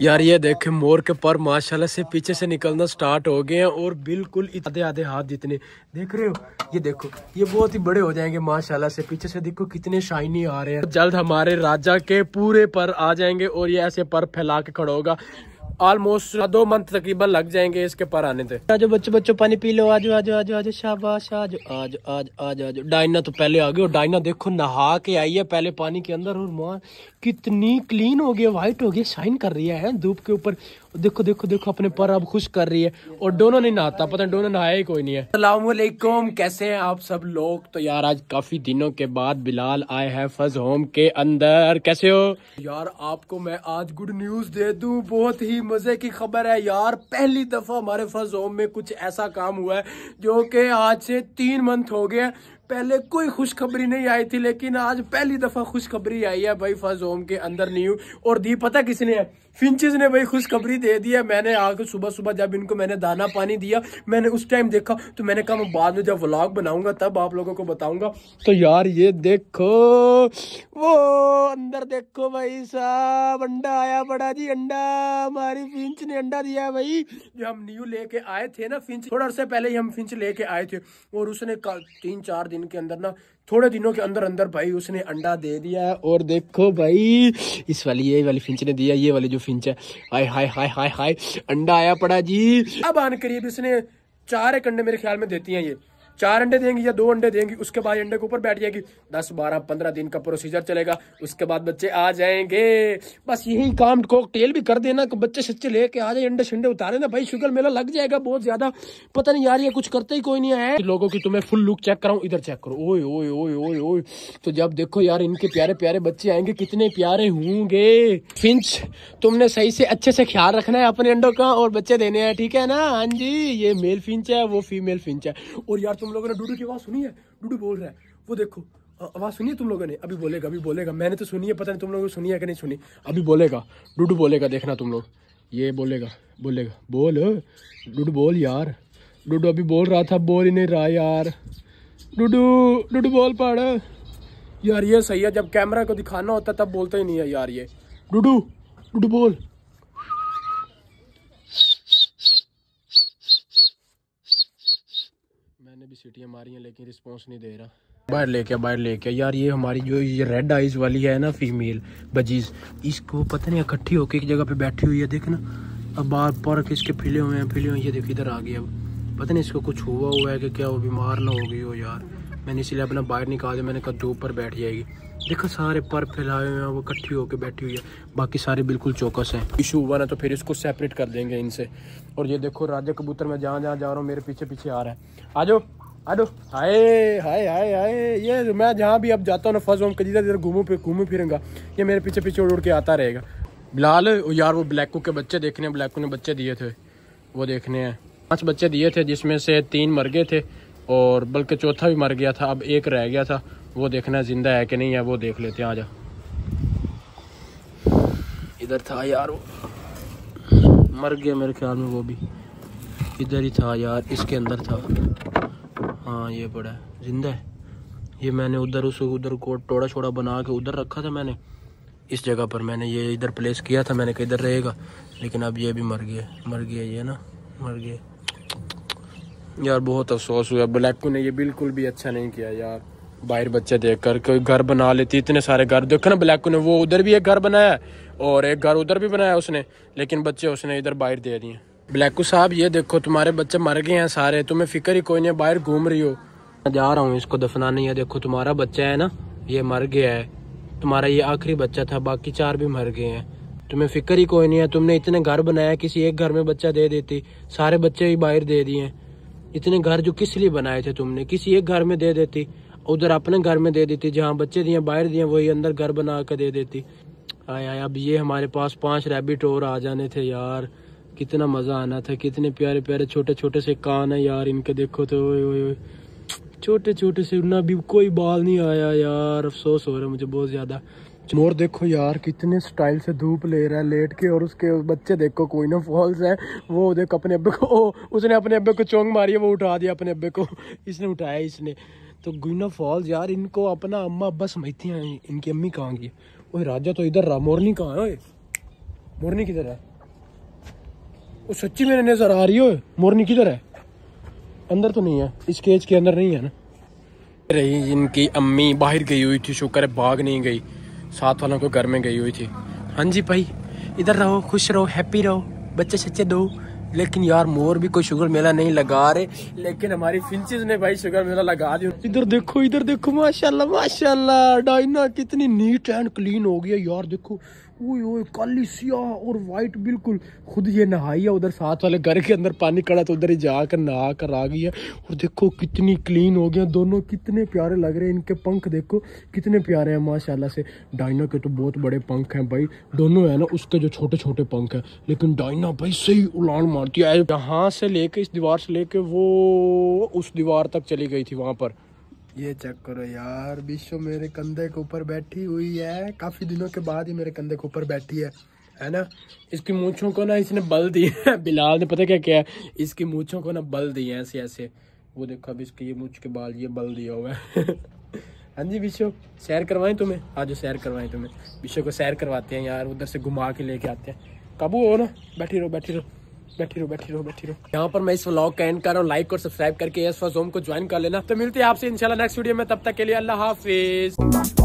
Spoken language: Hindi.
यार ये देखे मोर के पर माशाल्लाह से पीछे से निकलना स्टार्ट हो गए हैं और बिल्कुल आधे आधे हाथ जितने देख रहे हो ये देखो ये बहुत ही बड़े हो जाएंगे माशाल्लाह से पीछे से देखो कितने शाइनी आ रहे हैं जल्द हमारे राजा के पूरे पर आ जाएंगे और ये ऐसे पर फैला के खड़ा होगा ऑलमोस्ट दो मंथ तकरीबन लग जाएंगे इसके पर आने से आज बच्चों बच्चों पानी पी लो आज आज आज आज शाबाश आज आज आज आज आज तो पहले आ गए और डाइना देखो नहा के आई है पहले पानी के अंदर और मां कितनी क्लीन हो गई वाइट हो गई शाइन कर रही है धूप के ऊपर देखो देखो देखो अपने पर अब खुश कर रही है और दोनों नहीं नहाता पता दोनों नहाया ही कोई नहीं है असलाकुम कैसे हैं आप सब लोग तो यार आज काफी दिनों के बाद बिलाल आए हैं फज होम के अंदर कैसे हो यार आपको मैं आज गुड न्यूज दे दू बहुत ही मजे की खबर है यार पहली दफा हमारे फज होम में कुछ ऐसा काम हुआ है जो की आज से तीन मंथ हो गया पहले कोई खुशखबरी नहीं आई थी लेकिन आज पहली दफा खुशखबरी आई है भाई फाजोम होम के अंदर न्यू और दी पता किसने है फिंचेस ने भाई खुशखबरी दे दी मैंने आके सुबह सुबह जब इनको मैंने दाना पानी दिया मैंने उस टाइम देखा तो मैंने कहा मैं बाद में जब व्लॉग बनाऊंगा तब आप लोगों को बताऊंगा तो यार ये देखो वो अंदर देखो भाई साहब अंडा आया बड़ा जी अंडा हमारी फिंच ने अंडा दिया भाई जो हम न्यू लेके आए थे ना फिंच थोड़ा अर्से पहले ही हम फिंच लेके आए थे और उसने तीन चार दिन के अंदर ना थोड़े दिनों के अंदर अंदर भाई उसने अंडा दे दिया और देखो भाई इस वाली ये वाली फिंच ने दिया ये वाली जो फिंच है हाय हाय हाय हाय हाय अंडा आया पड़ा जी अब आन करिए इसने चार एक अंडे मेरे ख्याल में देती है ये चार अंडे देंगी या दो अंडे देंगी उसके बाद अंडे के ऊपर बैठ जाएगी दस बारह पंद्रह दिन का प्रोसीजर चलेगा उसके बाद बच्चे आ जाएंगे बस यही काम कॉकटेल भी कर देना बच्चे सच्चे लेके आ जाए अंडे शंडे उतारे ना भाई शुगर मेला लग जाएगा बहुत ज्यादा पता नहीं यार ये कुछ करते ही कोई नहीं है लोगों की तुम्हें फुल लुक चेक कराऊ इधर चेक करो ओ ओ ओ ओ ओ तो जब देखो यार इनके प्यारे प्यारे बच्चे आएंगे कितने प्यारे होंगे फिंच तुमने सही से अच्छे से ख्याल रखना है अपने अंडों का और बच्चे देने हैं ठीक है ना हाँ जी ये मेल फिंच है वो फीमेल फिंच है और यार तुम लोगों ने डूडू की आवाज़ सुनी है डूडू बोल रहा है वो देखो आवाज़ सुनी है तुम लोगों ने अभी बोलेगा अभी बोलेगा मैंने तो सुनी है पता नहीं तुम लोगों ने सुनी है कि नहीं सुनी अभी बोलेगा डूडू बोलेगा देखना तुम लोग ये बोलेगा बोलेगा बोल डूडू बोल यार डूडू अभी बोल रहा था बोल ही नहीं रहा यार डूडू डूडू बोल पड़ यार ये सही है जब कैमरा को दिखाना होता तब बोलता ही नहीं है यार ये डूडू डूडू बोल सीटियाँ मारी हैं लेकिन रिस्पॉन्स नहीं दे रहा बाहर लेके बाहर लेके यार ये हमारी जो ये रेड आइज वाली है ना फीमेल बजीज इसको पता नहीं इकट्ठी होके एक जगह पे बैठी हुई है देखना अब बार पार्क इसके फिले हुए हैं फिले हुए ये देखो इधर आ गई अब पता नहीं इसको कुछ हुआ हुआ है कि क्या वो बीमार ना हो गई हो यार मैंने इसीलिए अपना बाहर निकाल दिया मैंने कहा धूप पर बैठ जाएगी देखो सारे पर फैलाए हुए हैं वो इकट्ठी होकर बैठी हुई है बाकी सारे बिल्कुल चौकस हैं इशू हुआ ना तो फिर इसको सेपरेट कर देंगे इनसे और ये देखो राजा कबूतर मैं जहाँ जहाँ जा रहा हूँ मेरे पीछे पीछे आ रहा है आ जाओ अरे हाय हाय हाय हाय ये मैं जहाँ भी अब जाता हूँ ना फर्स्ट हम घूमू फिर घूमू फिरूंगा ये मेरे पीछे पीछे उड़ उड़ के आता रहेगा बिलाल यार वो ब्लैको के बच्चे देखने ब्लैको ने बच्चे दिए थे वो देखने हैं पांच बच्चे दिए थे जिसमें से तीन मर गए थे और बल्कि चौथा भी मर गया था अब एक रह गया था वो देखना जिंदा है कि नहीं है वो देख लेते हैं आजा इधर था यार वो मर गया मेरे ख्याल में वो भी इधर ही था यार इसके अंदर था हाँ ये पड़ा है जिंदा है ये मैंने उधर उस उधर को टोड़ा छोड़ा बना के उधर रखा था मैंने इस जगह पर मैंने ये इधर प्लेस किया था मैंने कहा इधर रहेगा लेकिन अब ये भी मर गया मर गया ये ना मर गया यार बहुत अफसोस हुआ ब्लैकू ने ये बिल्कुल भी अच्छा नहीं किया यार बाहर बच्चे देख कर कोई घर बना लेती इतने सारे घर देखो ना ब्लैकू ने वो उधर भी एक घर बनाया और एक घर उधर भी बनाया उसने लेकिन बच्चे उसने इधर बाहर दे दिए ब्लैकू साहब ये देखो तुम्हारे बच्चे मर गए हैं सारे तुम्हें फिक्र ही कोई नहीं बाहर घूम रही हो मैं जा रहा हूँ इसको दफनाने ये देखो तुम्हारा बच्चा है ना ये मर गया है तुम्हारा ये आखिरी बच्चा था बाकी चार भी मर गए हैं तुम्हें फिक्र ही कोई नहीं है तुमने इतने घर बनाया किसी एक घर में बच्चा दे देती सारे बच्चे ही बाहर दे दिए इतने घर जो किस लिए बनाए थे तुमने किसी एक घर में दे देती उधर अपने घर में दे देती जहाँ बच्चे दिए बाहर दिए वही अंदर घर बना कर दे देती आया अब ये हमारे पास पांच रैबिट और आ जाने थे यार कितना मज़ा आना था कितने प्यारे प्यारे छोटे छोटे से कान है यार इनके देखो तो ओए ओए छोटे छोटे से ना भी कोई बाल नहीं आया यार अफसोस हो रहा है मुझे बहुत ज़्यादा मोर देखो यार कितने स्टाइल से धूप ले रहा है लेट के और उसके बच्चे देखो कोई ना फॉल्स है वो देखो अपने अब्बे को ओ, उसने अपने अब्बे को चोंग मारी है वो उठा दिया अपने अब्बे को इसने उठाया इसने तो गुइना फॉल्स यार इनको अपना अम्मा अब्बा समझती हैं इनकी अम्मी कहाँ की ओए राजा तो इधर रहा मोरनी कहाँ है मोरनी किधर है वो सच्ची मेरे नजर आ रही हो मोरनी किधर है अंदर तो नहीं है इस केज के अंदर नहीं है ना रही इनकी अम्मी बाहर गई हुई थी शुक्र है भाग नहीं गई साथ वालों को घर में गई हुई थी हाँ जी भाई इधर रहो खुश रहो हैप्पी रहो बच्चे सच्चे दो लेकिन यार मोर भी कोई शुगर मेला नहीं लगा रहे लेकिन हमारी फिंचिस ने भाई शुगर मेला लगा दिया इधर देखो इधर देखो माशाल्लाह माशाल्लाह डाइना कितनी नीट एंड क्लीन हो गया यार देखो ओए काली सिया और वाइट बिल्कुल खुद ये नहाई है उधर साथ वाले घर के अंदर पानी कड़ा तो उधर ही जाकर नहा कर आ गई है और देखो कितनी क्लीन हो गया दोनों कितने प्यारे लग रहे हैं इनके पंख देखो कितने प्यारे हैं माशाल्लाह से डाइना के तो बहुत बड़े पंख हैं भाई दोनों है ना उसके जो छोटे छोटे पंख हैं लेकिन डाइना भाई सही उलान मारती है यहाँ से लेके इस दीवार से लेके वो उस दीवार तक चली गई थी वहाँ पर ये चेक करो यार बिशो मेरे कंधे के ऊपर बैठी हुई है काफ़ी दिनों के बाद ही मेरे कंधे के ऊपर बैठी है है ना इसकी मूछों को ना इसने बल दी है बिलाल ने पता क्या क्या है इसकी मूछों को ना बल दिए है ऐसे ऐसे वो देखो अब इसके ये मूछ के बाल ये बल दिया हुआ है हाँ जी विशो सैर करवाएं तुम्हें आज सैर करवाएं तुम्हें विशो को सैर करवाते हैं यार उधर से घुमा के लेके आते हैं कबू हो ना बैठी रहो बैठी रहो बैठी रहो बैठी रहो बैठी रहो यहाँ पर मैं इस व्लॉग का एंड कर रहा हूँ लाइक और सब्सक्राइब करके एस फॉर जोम को ज्वाइन कर लेना तो मिलते हैं आपसे इंशाल्लाह नेक्स्ट वीडियो में तब तक के लिए अल्लाह हाफिज